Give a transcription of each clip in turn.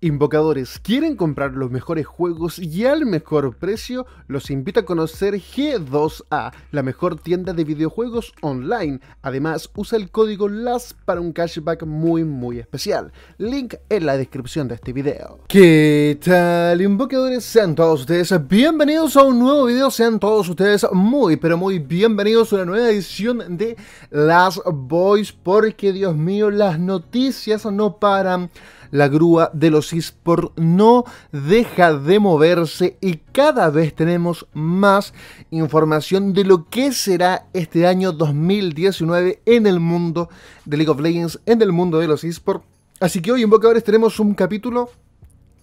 Invocadores, ¿quieren comprar los mejores juegos y al mejor precio? Los invito a conocer G2A, la mejor tienda de videojuegos online. Además, usa el código LAS para un cashback muy muy especial. Link en la descripción de este video. ¿Qué tal Invocadores? Sean todos ustedes bienvenidos a un nuevo video. Sean todos ustedes muy pero muy bienvenidos a una nueva edición de Las Boys. Porque Dios mío, las noticias no paran. La grúa de los eSports no deja de moverse y cada vez tenemos más información de lo que será este año 2019 en el mundo de League of Legends, en el mundo de los eSports. Así que hoy en Bocadores tenemos un capítulo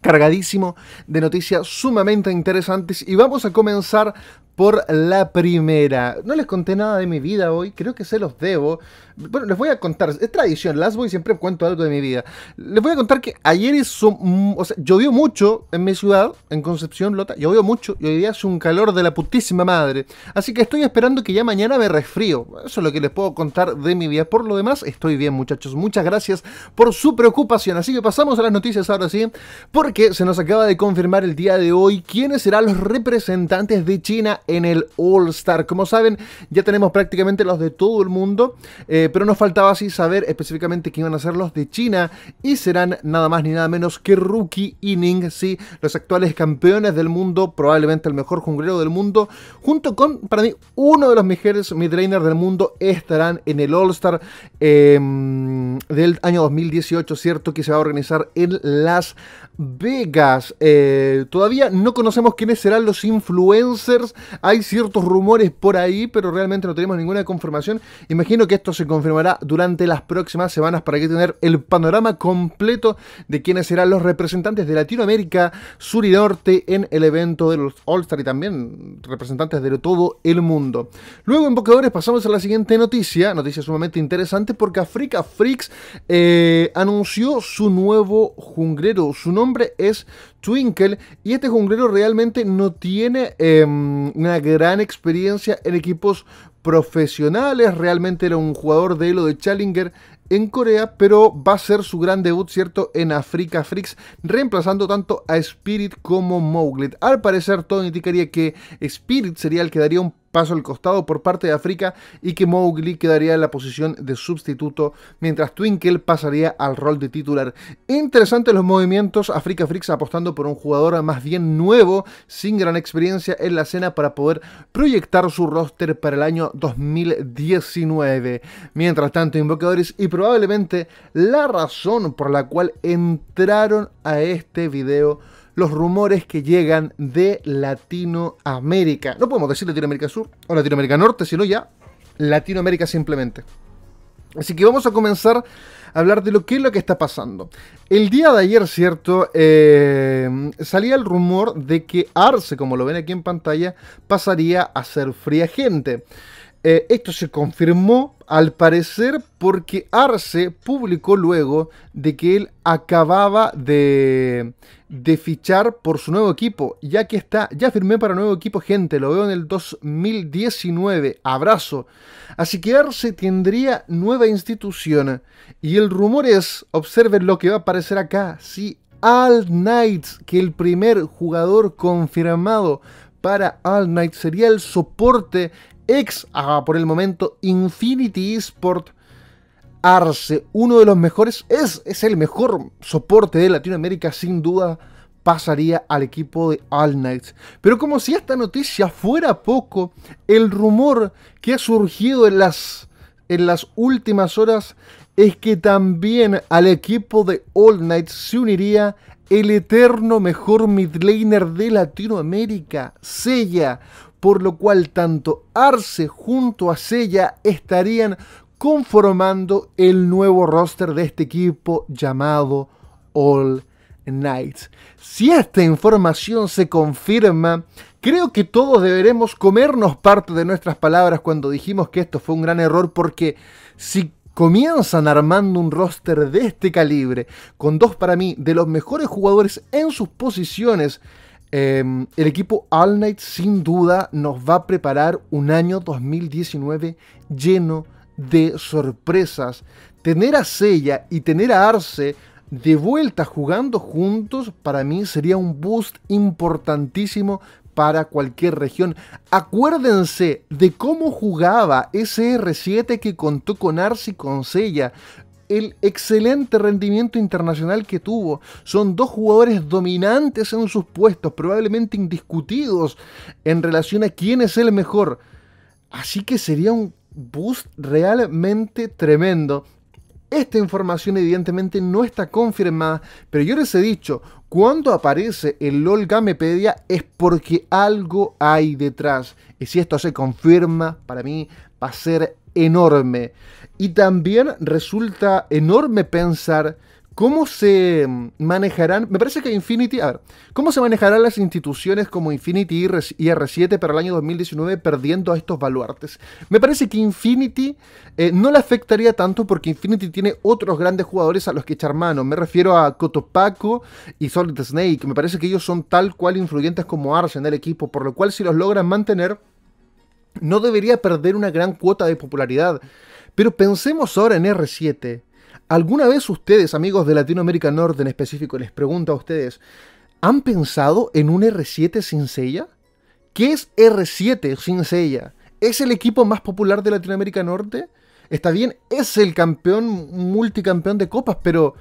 cargadísimo de noticias sumamente interesantes y vamos a comenzar por la primera. No les conté nada de mi vida hoy, creo que se los debo. Bueno, les voy a contar, es tradición, las voy siempre cuento algo de mi vida. Les voy a contar que ayer hizo, mm, llovió mucho en mi ciudad, en Concepción Lota, llovió mucho y hoy día hace un calor de la putísima madre. Así que estoy esperando que ya mañana me resfrío. Eso es lo que les puedo contar de mi vida. Por lo demás, estoy bien muchachos, muchas gracias por su preocupación. Así que pasamos a las noticias ahora sí, porque se nos acaba de confirmar el día de hoy quiénes serán los representantes de China en el All Star. Como saben, ya tenemos prácticamente los de todo el mundo, eh, pero nos faltaba así saber específicamente quién iban a ser los de China y serán nada más ni nada menos que Rookie Inning, sí, los actuales campeones del mundo, probablemente el mejor junglero del mundo, junto con, para mí, uno de los mejores midlaners del mundo, estarán en el All Star em, del año 2018, ¿cierto? Que se va a organizar en Las Vegas. Eh, todavía no conocemos quiénes serán los influencers hay ciertos rumores por ahí, pero realmente no tenemos ninguna confirmación. Imagino que esto se confirmará durante las próximas semanas para que tener el panorama completo de quiénes serán los representantes de Latinoamérica, Sur y Norte en el evento de los All-Star y también representantes de todo el mundo. Luego, en pasamos a la siguiente noticia, noticia sumamente interesante porque Africa Freaks eh, anunció su nuevo junglero. Su nombre es Twinkle. Y este junglero realmente no tiene em, una gran experiencia en equipos profesionales. Realmente era un jugador de Elo de Challenger en Corea, pero va a ser su gran debut, ¿cierto?, en Africa Freaks, reemplazando tanto a Spirit como Mowgli. Al parecer, todo indicaría que Spirit sería el que daría un paso al costado por parte de África y que Mowgli quedaría en la posición de sustituto, mientras Twinkle pasaría al rol de titular. Interesantes los movimientos, África Freaks apostando por un jugador más bien nuevo, sin gran experiencia en la escena para poder proyectar su roster para el año 2019. Mientras tanto, Invocadores y probablemente la razón por la cual entraron a este video los rumores que llegan de Latinoamérica. No podemos decir Latinoamérica Sur o Latinoamérica Norte, sino ya Latinoamérica simplemente. Así que vamos a comenzar a hablar de lo que es lo que está pasando. El día de ayer, ¿cierto? Eh, salía el rumor de que Arce, como lo ven aquí en pantalla, pasaría a ser fría gente. Eh, esto se confirmó al parecer porque Arce publicó luego de que él acababa de, fichar por su nuevo equipo. Ya que está, ya firmé para nuevo equipo, gente, lo veo en el 2019. Abrazo. Así que Arce tendría nueva institución. Y el rumor es, observen lo que va a aparecer acá, sí, All Knights, que el primer jugador confirmado para All Night sería el soporte ex, ah, por el momento, Infinity Esport Arce. Uno de los mejores, es, es el mejor soporte de Latinoamérica, sin duda pasaría al equipo de All Knights. Pero como si esta noticia fuera poco, el rumor que ha surgido en las, en las últimas horas es que también al equipo de All Night se uniría el eterno mejor midlaner de Latinoamérica, Sella, por lo cual tanto Arce junto a Sella estarían conformando el nuevo roster de este equipo llamado All Knights. Si esta información se confirma, creo que todos deberemos comernos parte de nuestras palabras cuando dijimos que esto fue un gran error porque si comienzan armando un roster de este calibre, con dos para mí de los mejores jugadores en sus posiciones, em, el equipo All Night sin duda nos va a preparar un año 2019 lleno de sorpresas. Tener a Sella y tener a Arce de vuelta jugando juntos para mí sería un boost importantísimo para cualquier región. Acuérdense de cómo jugaba ese r 7 que contó con Arce y con Sella el excelente rendimiento internacional que tuvo. Son dos jugadores dominantes en sus puestos, probablemente indiscutidos en relación a quién es el mejor. Así que sería un boost realmente tremendo. Esta información evidentemente no está confirmada, pero yo les he dicho, cuando aparece el LOL Gamepedia es porque algo hay detrás. Y si esto se confirma, para mí va a ser enorme. Y también resulta enorme pensar ¿Cómo se manejarán? Me parece que Infinity. A ver, ¿cómo se manejarán las instituciones como Infinity y R7 para el año 2019 perdiendo a estos baluartes? Me parece que Infinity eh, no le afectaría tanto porque Infinity tiene otros grandes jugadores a los que echar mano. Me refiero a Cotopaco y Solid Snake. Me parece que ellos son tal cual influyentes como Arsenal en el equipo, por lo cual si los logran mantener, no debería perder una gran cuota de popularidad. Pero pensemos ahora en R7. ¿Alguna vez ustedes, amigos de Latinoamérica Norte en específico, les pregunto a ustedes, ¿han pensado en un R7 sin sella? ¿Qué es R7 sin sella? ¿Es el equipo más popular de Latinoamérica Norte? Está bien, es el campeón, multicampeón de copas, pero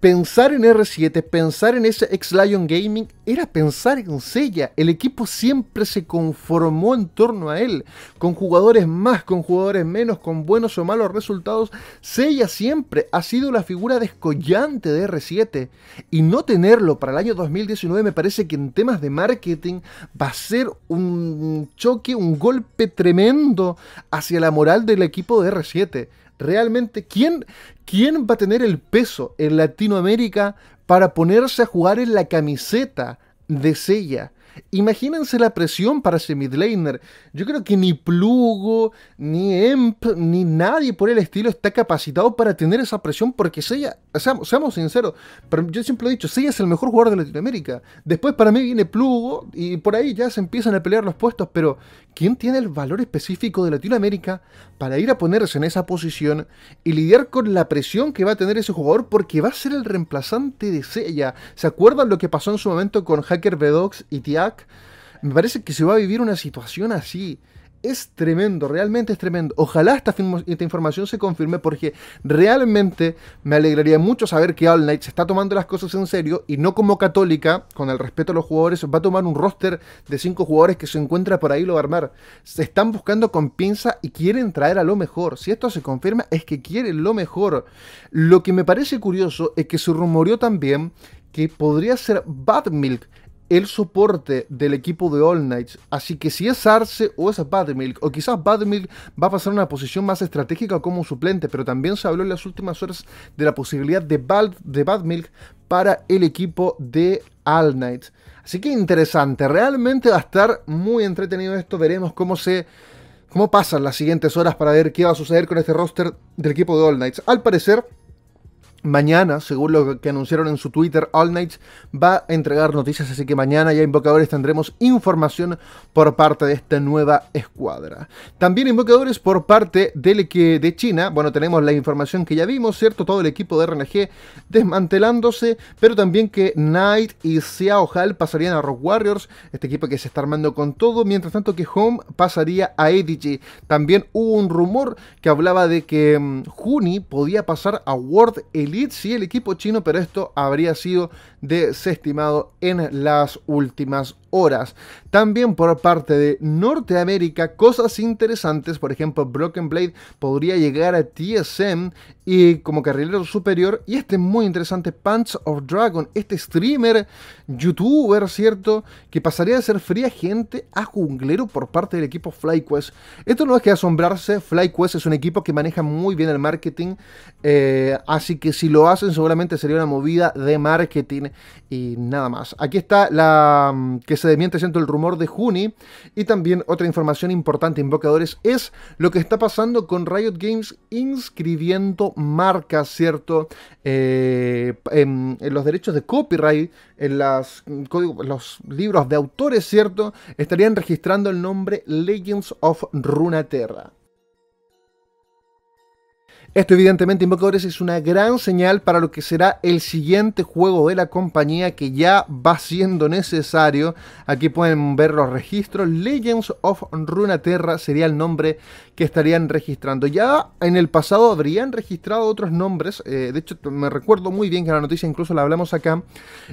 pensar en R7, pensar en ese ex Lion Gaming, era pensar en Sella. El equipo siempre se conformó en torno a él, con jugadores más, con jugadores menos, con buenos o malos resultados. Sella siempre ha sido la figura descollante de R7 y no tenerlo para el año 2019 me parece que en temas de marketing va a ser un choque, un golpe tremendo hacia la moral del equipo de R7 realmente quién, va a tener el peso en Latinoamérica para ponerse a jugar en la camiseta de Sella Imagínense la presión para ese midlaner. Yo creo que ni Plugo, ni Emp, ni nadie por el estilo está capacitado para tener esa presión porque Seya, seamos, sinceros, pero yo siempre he dicho, Seya es el mejor jugador de Latinoamérica. Después para mí viene Plugo y por ahí ya se empiezan a pelear los puestos, pero ¿quién tiene el valor específico de Latinoamérica para ir a ponerse en esa posición y lidiar con la presión que va a tener ese jugador porque va a ser el reemplazante de Sella? ¿Se acuerdan lo que pasó en su momento con Hacker Bedox y Tia me parece que se va a vivir una situación así. Es tremendo, realmente es tremendo. Ojalá esta, información se confirme porque realmente me alegraría mucho saber que All Night se está tomando las cosas en serio y no como católica, con el respeto a los jugadores, va a tomar un roster de cinco jugadores que se encuentra por ahí lo va a armar. Se están buscando con pinza y quieren traer a lo mejor. Si esto se confirma es que quieren lo mejor. Lo que me parece curioso es que se rumoreó también que podría ser Bad Milk el soporte del equipo de All Knights. Así que si es Arce o es Milk o quizás Milk va a pasar a una posición más estratégica como suplente, pero también se habló en las últimas horas de la posibilidad de, Bad, de Milk para el equipo de All Knights. Así que interesante, realmente va a estar muy entretenido esto, veremos cómo se... ¿Cómo pasan las siguientes horas para ver qué va a suceder con este roster del equipo de All Knights? Al parecer, Mañana, según lo que anunciaron en su Twitter, All Nights va a entregar noticias, así que mañana ya Invocadores tendremos información por parte de esta nueva escuadra. También Invocadores por parte del que de China, bueno, tenemos la información que ya vimos, ¿cierto? Todo el equipo de RNG desmantelándose, pero también que Knight y Xiao pasarían a Rock Warriors, este equipo que se está armando con todo, mientras tanto que Home pasaría a EDG. También hubo un rumor que hablaba de que Juni mm, podía pasar a World Elite si sí, el equipo chino, pero esto habría sido desestimado en las últimas horas. También por parte de Norteamérica, cosas interesantes, por ejemplo, Broken Blade podría llegar a TSM y como carrilero superior. Y este muy interesante, Punch of Dragon, este streamer, youtuber, ¿cierto? Que pasaría de ser fría gente a junglero por parte del equipo FlyQuest. Esto no es que asombrarse, FlyQuest es un equipo que maneja muy bien el marketing. Eh, así que si lo hacen, seguramente sería una movida de marketing y nada más. Aquí está la mm, que se de miente siento el rumor de Juni. Y también otra información importante, invocadores, es lo que está pasando con Riot Games inscribiendo marcas, ¿cierto? Eh, en, los derechos de copyright, en las, los libros de autores, ¿cierto? Estarían registrando el nombre Legends of Runeterra. Esto evidentemente, invocadores, es una gran señal para lo que será el siguiente juego de la compañía que ya va siendo necesario. Aquí pueden ver los registros. Legends of Runeterra sería el nombre que estarían registrando. Ya en el pasado habrían registrado otros nombres. Eh, de hecho, me recuerdo muy bien que la noticia incluso la hablamos acá.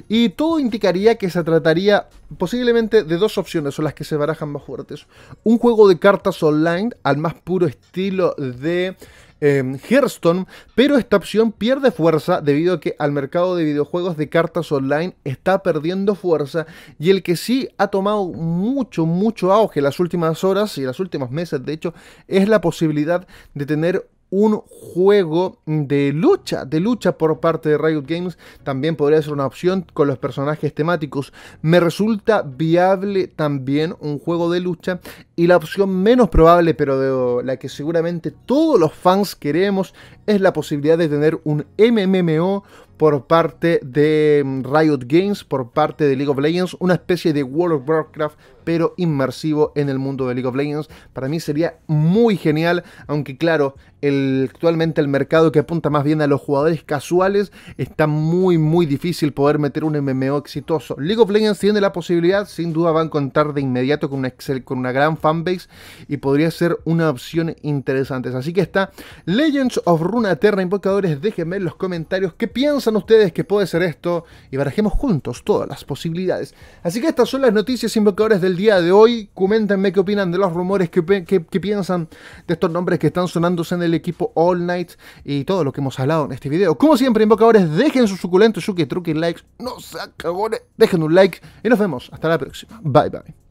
Y todo indicaría que se trataría posiblemente de dos opciones, o las que se barajan más fuertes. Un juego de cartas online al más puro estilo de Em, Hearthstone, pero esta opción pierde fuerza debido a que al mercado de videojuegos de cartas online está perdiendo fuerza y el que sí ha tomado mucho, mucho auge las últimas horas y las últimas meses, de hecho, es la posibilidad de tener un juego de lucha, de lucha por parte de Riot Games, también podría ser una opción con los personajes temáticos. Me resulta viable también un juego de lucha y la opción menos probable, pero de la que seguramente todos los fans queremos, es la posibilidad de tener un MMO por parte de mm, Riot Games, por parte de League of Legends, una especie de World of Warcraft, pero inmersivo en el mundo de League of Legends. Para mí sería muy genial, aunque claro, actualmente el mercado que apunta más bien a los jugadores casuales está muy, muy difícil poder meter un MMO exitoso. League of Legends tiene la posibilidad, sin duda van a contar de inmediato con una, con una gran fanbase y podría ser una opción interesante. Así que está Legends of Runeterra, invocadores, déjenme en los comentarios qué piensan piensan ustedes que puede ser esto y barajemos juntos todas las posibilidades. Así que estas son las noticias invocadores del día de hoy. Coméntenme qué opinan de los rumores, Que piensan de estos nombres que están sonándose en el equipo All Night y todo lo que hemos hablado en este video. Como siempre, invocadores, dejen sus suculentos, yuki, y likes. No se acabó, dejen un like y nos vemos. Hasta la próxima. Bye bye.